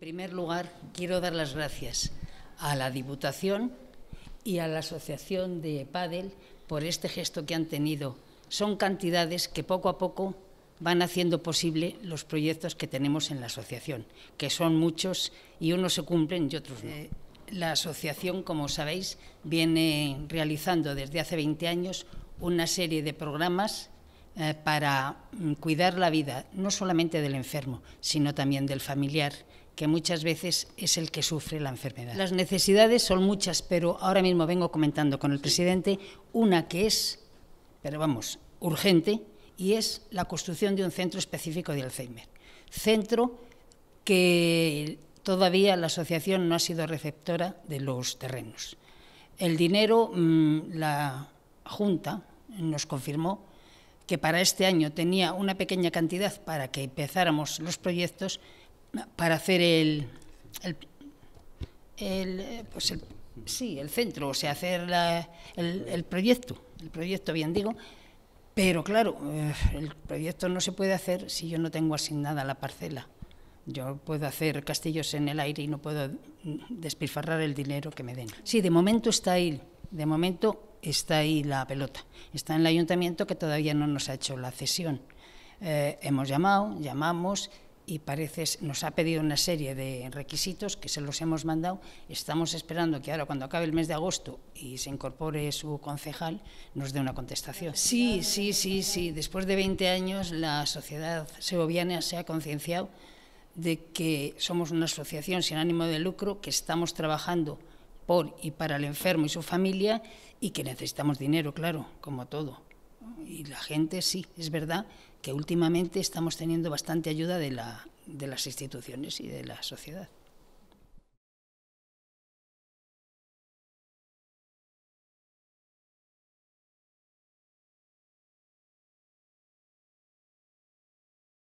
En primer lugar, quiero dar las gracias a la Diputación y a la Asociación de Padel por este gesto que han tenido. Son cantidades que poco a poco van haciendo posible los proyectos que tenemos en la asociación, que son muchos y unos se cumplen y otros no. Eh, la asociación, como sabéis, viene realizando desde hace 20 años una serie de programas eh, para mm, cuidar la vida no solamente del enfermo, sino también del familiar, que muchas veces es el que sufre la enfermedad. Las necesidades son muchas, pero ahora mismo vengo comentando con el presidente una que es, pero vamos, urgente, y es la construcción de un centro específico de Alzheimer. Centro que todavía la asociación no ha sido receptora de los terrenos. El dinero, mm, la Junta nos confirmó que para este año tenía una pequeña cantidad para que empezáramos los proyectos para hacer el, el, el, pues el sí, el centro, o sea, hacer la, el, proyecto, el proyecto bien digo, pero claro, eh, el proyecto no se puede hacer si yo no tengo asignada la parcela. Yo puedo hacer castillos en el aire y no puedo despilfarrar el dinero que me den. Sí, de momento está ahí de momento está ahí la pelota. Está en el ayuntamiento que todavía no nos ha hecho la cesión. Eh, hemos llamado, llamamos y parece nos ha pedido una serie de requisitos que se los hemos mandado. Estamos esperando que ahora cuando acabe el mes de agosto y se incorpore su concejal nos dé una contestación. Sí, sí, sí, sí. Después de 20 años la sociedad segoviana se ha concienciado de que somos una asociación sin ánimo de lucro, que estamos trabajando y para el enfermo y su familia y que necesitamos dinero, claro, como todo. Y la gente sí, es verdad que últimamente estamos teniendo bastante ayuda de, la, de las instituciones y de la sociedad.